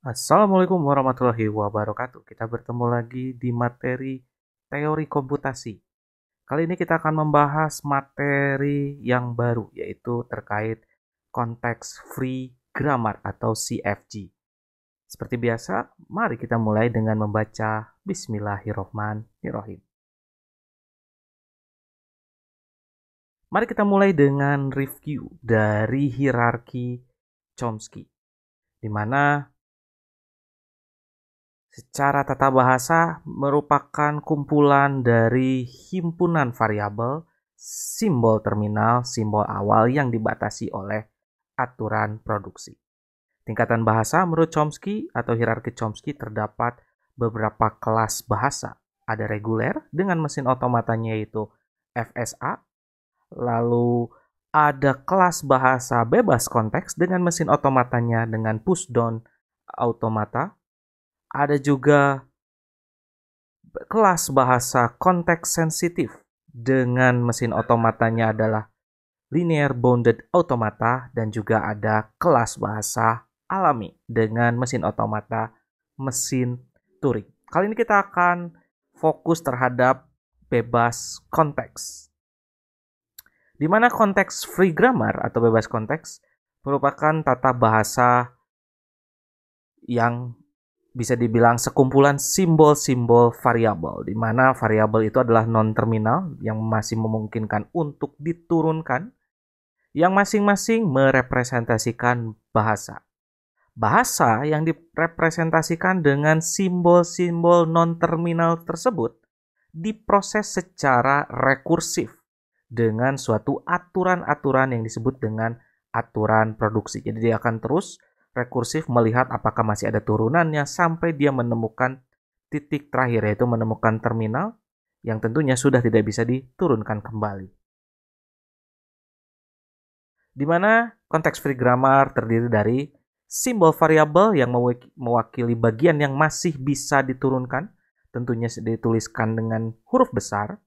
Assalamualaikum warahmatullahi wabarakatuh. Kita bertemu lagi di materi teori komputasi. Kali ini kita akan membahas materi yang baru, yaitu terkait konteks free grammar atau CFG. Seperti biasa, mari kita mulai dengan membaca Bismillahirrohmanirrohim. Mari kita mulai dengan review dari hierarki Chomsky, di mana secara tata bahasa merupakan kumpulan dari himpunan variabel, simbol terminal, simbol awal yang dibatasi oleh aturan produksi. Tingkatan bahasa menurut Chomsky atau hierarki Chomsky terdapat beberapa kelas bahasa. Ada reguler dengan mesin otomatanya yaitu FSA Lalu ada kelas bahasa bebas konteks dengan mesin otomatanya dengan push down automata. Ada juga kelas bahasa konteks sensitif dengan mesin otomatanya adalah linear bounded automata dan juga ada kelas bahasa alami dengan mesin otomata mesin Turing. Kali ini kita akan fokus terhadap bebas konteks di mana konteks free grammar atau bebas konteks merupakan tata bahasa yang bisa dibilang sekumpulan simbol-simbol variabel di mana variabel itu adalah non terminal yang masih memungkinkan untuk diturunkan yang masing-masing merepresentasikan bahasa. Bahasa yang direpresentasikan dengan simbol-simbol non terminal tersebut diproses secara rekursif dengan suatu aturan-aturan yang disebut dengan aturan produksi. Jadi dia akan terus rekursif melihat apakah masih ada turunannya sampai dia menemukan titik terakhir yaitu menemukan terminal yang tentunya sudah tidak bisa diturunkan kembali. Di mana konteks free grammar terdiri dari simbol variabel yang mewakili bagian yang masih bisa diturunkan, tentunya dituliskan dengan huruf besar,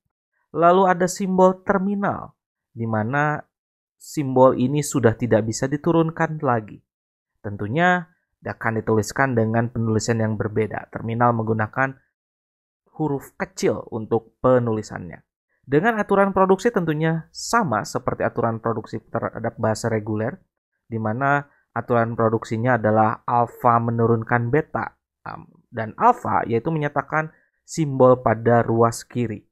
Lalu ada simbol terminal, di mana simbol ini sudah tidak bisa diturunkan lagi. Tentunya akan dituliskan dengan penulisan yang berbeda. Terminal menggunakan huruf kecil untuk penulisannya. Dengan aturan produksi tentunya sama seperti aturan produksi terhadap bahasa reguler, di mana aturan produksinya adalah alfa menurunkan beta, dan alfa yaitu menyatakan simbol pada ruas kiri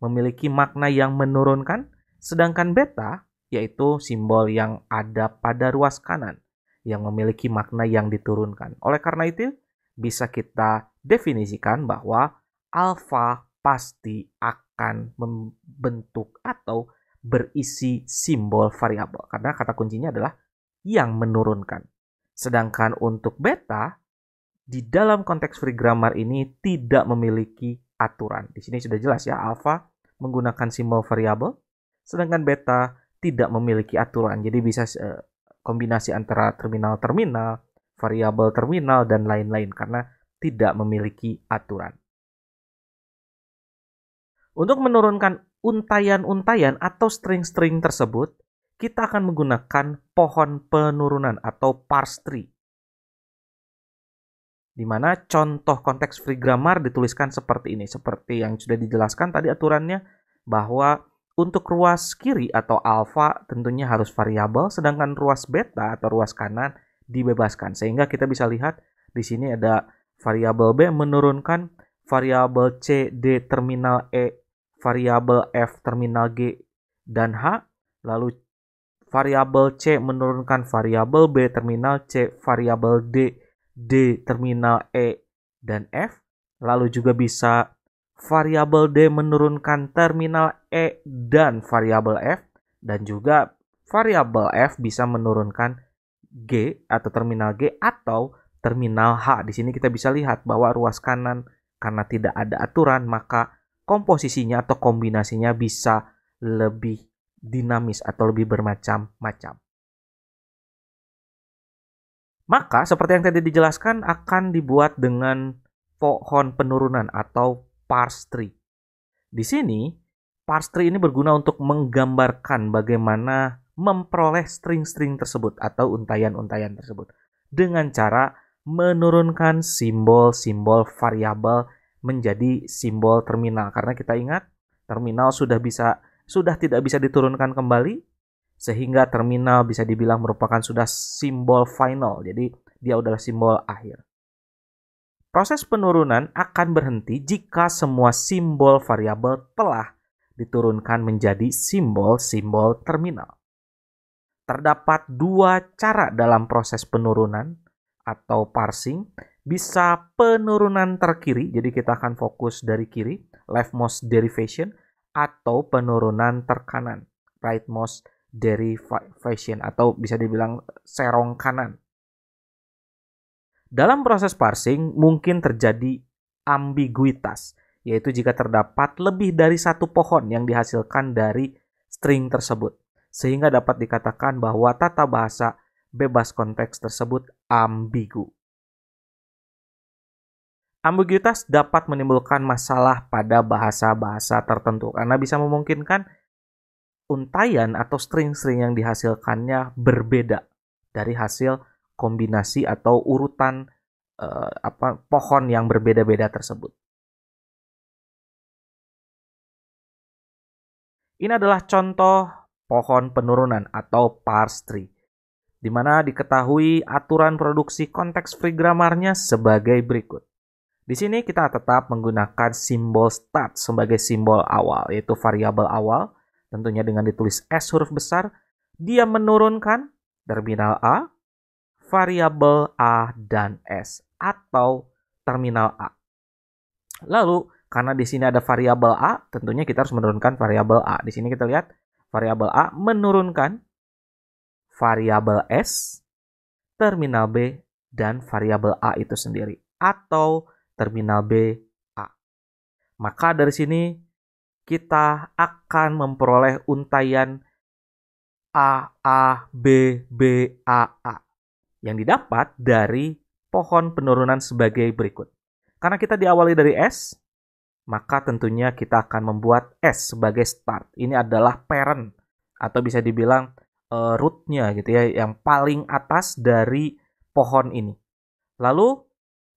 memiliki makna yang menurunkan, sedangkan beta yaitu simbol yang ada pada ruas kanan yang memiliki makna yang diturunkan. Oleh karena itu, bisa kita definisikan bahwa alfa pasti akan membentuk atau berisi simbol variabel karena kata kuncinya adalah yang menurunkan. Sedangkan untuk beta di dalam konteks free grammar ini tidak memiliki aturan. Di sini sudah jelas ya, alfa menggunakan simbol variabel, sedangkan beta tidak memiliki aturan. Jadi bisa uh, kombinasi antara terminal-terminal, variabel terminal dan lain-lain karena tidak memiliki aturan. Untuk menurunkan untayan-untayan atau string-string tersebut, kita akan menggunakan pohon penurunan atau parse tree di mana contoh konteks free grammar dituliskan seperti ini, seperti yang sudah dijelaskan tadi aturannya bahwa untuk ruas kiri atau alfa tentunya harus variabel, sedangkan ruas beta atau ruas kanan dibebaskan. Sehingga kita bisa lihat di sini ada variabel B menurunkan variabel C, D terminal E, variabel F terminal G dan H, lalu variabel C menurunkan variabel B terminal C, variabel D D terminal E dan F, lalu juga bisa variabel D menurunkan terminal E dan variabel F dan juga variabel F bisa menurunkan G atau terminal G atau terminal H. Di sini kita bisa lihat bahwa ruas kanan karena tidak ada aturan maka komposisinya atau kombinasinya bisa lebih dinamis atau lebih bermacam-macam. Maka seperti yang tadi dijelaskan akan dibuat dengan pohon penurunan atau parse tree. Di sini, parse tree ini berguna untuk menggambarkan bagaimana memperoleh string-string tersebut atau untayan-untayan tersebut dengan cara menurunkan simbol-simbol variabel menjadi simbol terminal karena kita ingat terminal sudah bisa sudah tidak bisa diturunkan kembali sehingga terminal bisa dibilang merupakan sudah simbol final. Jadi dia adalah simbol akhir. Proses penurunan akan berhenti jika semua simbol variabel telah diturunkan menjadi simbol-simbol terminal. Terdapat dua cara dalam proses penurunan atau parsing. Bisa penurunan terkiri, jadi kita akan fokus dari kiri, leftmost derivation, atau penurunan terkanan, rightmost derivation derivation atau bisa dibilang serong kanan. Dalam proses parsing mungkin terjadi ambiguitas, yaitu jika terdapat lebih dari satu pohon yang dihasilkan dari string tersebut, sehingga dapat dikatakan bahwa tata bahasa bebas konteks tersebut ambigu. Ambiguitas dapat menimbulkan masalah pada bahasa-bahasa tertentu karena bisa memungkinkan untayan atau string-string yang dihasilkannya berbeda dari hasil kombinasi atau urutan eh, apa pohon yang berbeda-beda tersebut. Ini adalah contoh pohon penurunan atau parse tree, di mana diketahui aturan produksi konteks free grammarnya sebagai berikut. Di sini kita tetap menggunakan simbol start sebagai simbol awal, yaitu variabel awal, tentunya dengan ditulis S huruf besar, dia menurunkan terminal A, variabel A dan S atau terminal A. Lalu karena di sini ada variabel A, tentunya kita harus menurunkan variabel A. Di sini kita lihat variabel A menurunkan variabel S, terminal B dan variabel A itu sendiri atau terminal B A. Maka dari sini kita akan memperoleh untayan A, A, B, B, A, A yang didapat dari pohon penurunan sebagai berikut. Karena kita diawali dari S, maka tentunya kita akan membuat S sebagai start. Ini adalah parent atau bisa dibilang uh, rootnya gitu ya, yang paling atas dari pohon ini. Lalu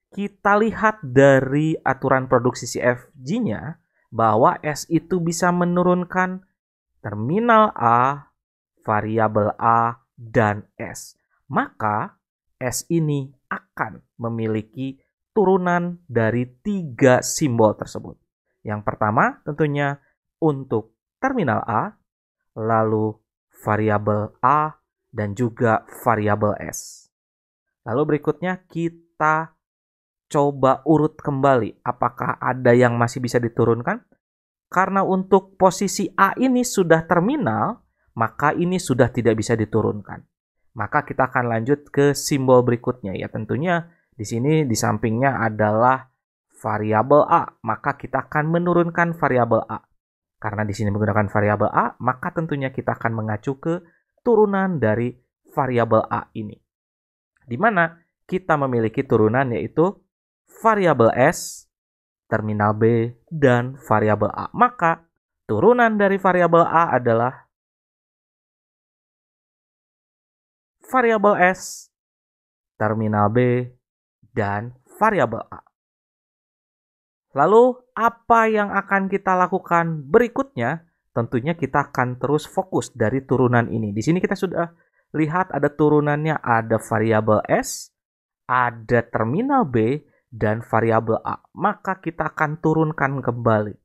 kita lihat dari aturan produksi CFG-nya, bahwa S itu bisa menurunkan terminal A, variabel A, dan S. Maka S ini akan memiliki turunan dari tiga simbol tersebut. Yang pertama tentunya untuk terminal A, lalu variabel A, dan juga variabel S. Lalu berikutnya kita coba urut kembali apakah ada yang masih bisa diturunkan? Karena untuk posisi A ini sudah terminal, maka ini sudah tidak bisa diturunkan. Maka kita akan lanjut ke simbol berikutnya ya tentunya di sini di sampingnya adalah variabel A, maka kita akan menurunkan variabel A. Karena di sini menggunakan variabel A, maka tentunya kita akan mengacu ke turunan dari variabel A ini. Di mana kita memiliki turunan yaitu variabel S, terminal B, dan variabel A. Maka turunan dari variabel A adalah variabel S, terminal B, dan variabel A. Lalu, apa yang akan kita lakukan berikutnya? Tentunya kita akan terus fokus dari turunan ini. Di sini kita sudah lihat ada turunannya, ada variabel S, ada terminal B, dan variabel A, maka kita akan turunkan kembali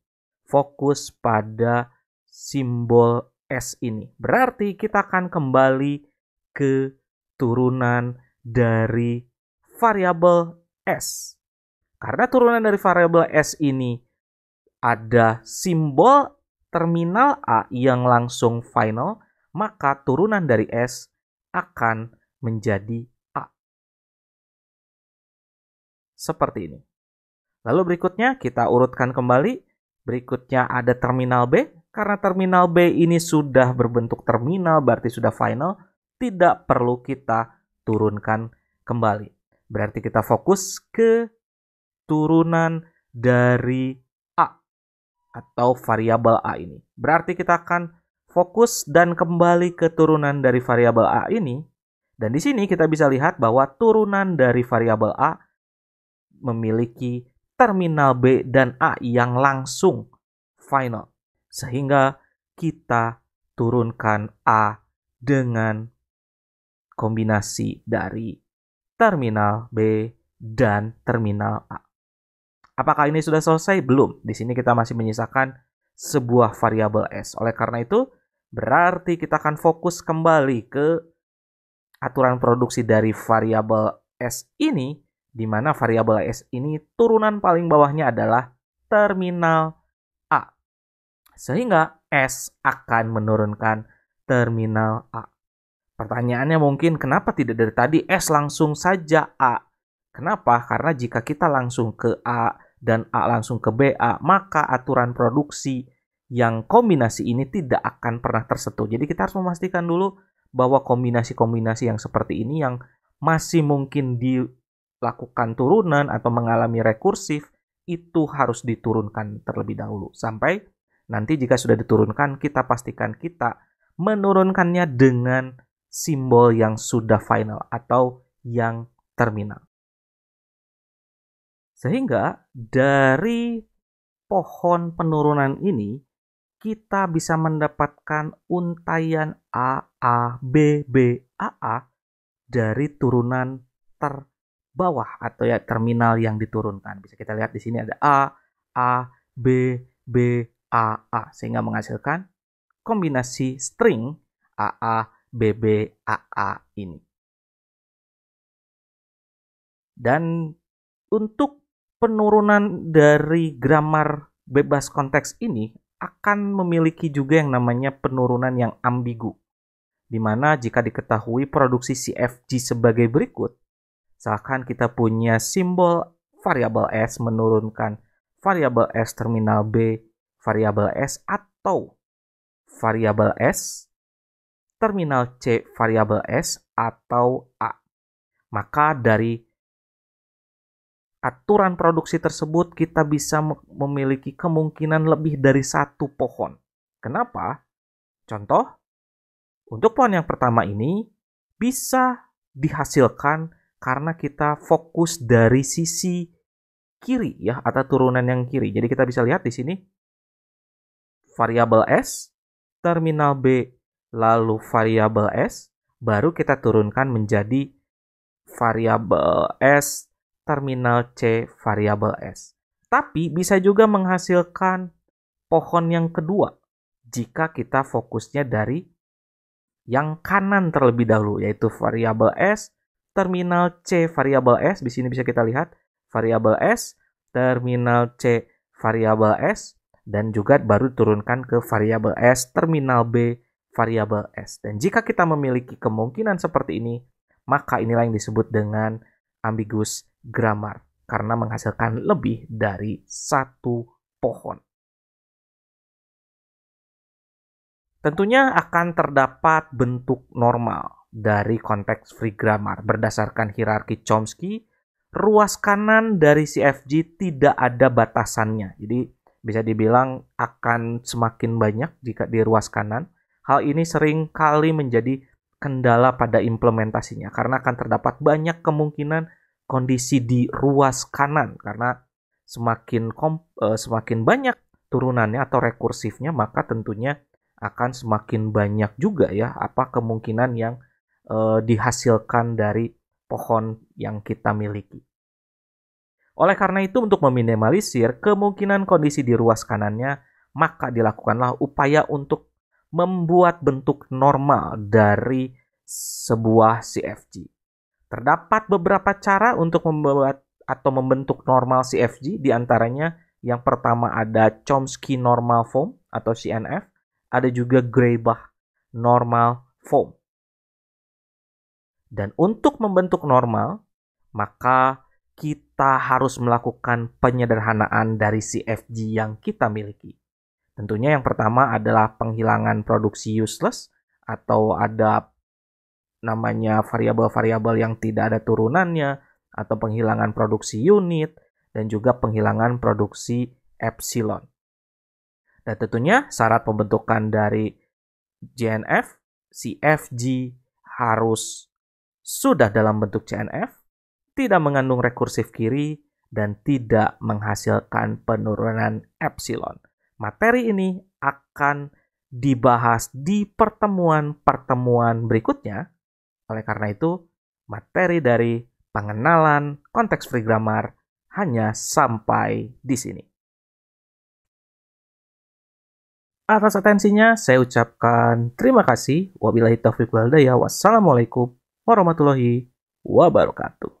fokus pada simbol S ini. Berarti kita akan kembali ke turunan dari variabel S. Karena turunan dari variabel S ini ada simbol terminal A yang langsung final, maka turunan dari S akan menjadi seperti ini. Lalu berikutnya kita urutkan kembali. Berikutnya ada terminal B. Karena terminal B ini sudah berbentuk terminal, berarti sudah final, tidak perlu kita turunkan kembali. Berarti kita fokus ke turunan dari A atau variabel A ini. Berarti kita akan fokus dan kembali ke turunan dari variabel A ini. Dan di sini kita bisa lihat bahwa turunan dari variabel A memiliki terminal B dan A yang langsung final. Sehingga kita turunkan A dengan kombinasi dari terminal B dan terminal A. Apakah ini sudah selesai? Belum. Di sini kita masih menyisakan sebuah variabel S. Oleh karena itu, berarti kita akan fokus kembali ke aturan produksi dari variabel S ini di mana variabel S ini turunan paling bawahnya adalah terminal A. Sehingga S akan menurunkan terminal A. Pertanyaannya mungkin kenapa tidak dari tadi S langsung saja A? Kenapa? Karena jika kita langsung ke A dan A langsung ke BA, maka aturan produksi yang kombinasi ini tidak akan pernah tersentuh. Jadi kita harus memastikan dulu bahwa kombinasi-kombinasi yang seperti ini yang masih mungkin di melakukan turunan atau mengalami rekursif itu harus diturunkan terlebih dahulu sampai nanti jika sudah diturunkan kita pastikan kita menurunkannya dengan simbol yang sudah final atau yang terminal. Sehingga dari pohon penurunan ini kita bisa mendapatkan untayan A, A, B, B, A, A dari turunan ter bawah atau ya terminal yang diturunkan. Bisa kita lihat di sini ada A, A, B, B, A, A sehingga menghasilkan kombinasi string a a b b a a ini. Dan untuk penurunan dari grammar bebas konteks ini akan memiliki juga yang namanya penurunan yang ambigu. Di mana jika diketahui produksi CFG sebagai berikut, Misalkan kita punya simbol variabel S menurunkan variabel S terminal B, variabel S atau variabel S terminal C, variabel S atau A. Maka dari aturan produksi tersebut kita bisa memiliki kemungkinan lebih dari satu pohon. Kenapa? Contoh, untuk pohon yang pertama ini bisa dihasilkan karena kita fokus dari sisi kiri ya atau turunan yang kiri. Jadi kita bisa lihat di sini variabel S, terminal B, lalu variabel S, baru kita turunkan menjadi variabel S, terminal C, variabel S. Tapi bisa juga menghasilkan pohon yang kedua jika kita fokusnya dari yang kanan terlebih dahulu yaitu variabel S, terminal C variabel S. Di sini bisa kita lihat variabel S, terminal C variabel S, dan juga baru turunkan ke variabel S, terminal B variabel S. Dan jika kita memiliki kemungkinan seperti ini, maka inilah yang disebut dengan ambigus grammar karena menghasilkan lebih dari satu pohon. Tentunya akan terdapat bentuk normal dari konteks free grammar berdasarkan hierarki Chomsky. Ruas kanan dari CFG tidak ada batasannya. Jadi bisa dibilang akan semakin banyak jika di ruas kanan. Hal ini sering kali menjadi kendala pada implementasinya karena akan terdapat banyak kemungkinan kondisi di ruas kanan karena semakin kom, eh, semakin banyak turunannya atau rekursifnya maka tentunya akan semakin banyak juga ya apa kemungkinan yang e, dihasilkan dari pohon yang kita miliki. Oleh karena itu untuk meminimalisir kemungkinan kondisi di ruas kanannya, maka dilakukanlah upaya untuk membuat bentuk normal dari sebuah CFG. Terdapat beberapa cara untuk membuat atau membentuk normal CFG, diantaranya yang pertama ada Chomsky Normal Form atau CNF, ada juga Graybach normal foam. Dan untuk membentuk normal, maka kita harus melakukan penyederhanaan dari CFG yang kita miliki. Tentunya yang pertama adalah penghilangan produksi useless atau ada namanya variabel-variabel yang tidak ada turunannya atau penghilangan produksi unit dan juga penghilangan produksi epsilon. Dan nah, tentunya syarat pembentukan dari JNF, CFG harus sudah dalam bentuk CNF, tidak mengandung rekursif kiri, dan tidak menghasilkan penurunan epsilon. Materi ini akan dibahas di pertemuan-pertemuan berikutnya. Oleh karena itu, materi dari pengenalan konteks free grammar hanya sampai di sini. Atas atensinya saya ucapkan terima kasih. Wabillahi taufiq wal hidayah. Wassalamualaikum warahmatullahi wabarakatuh.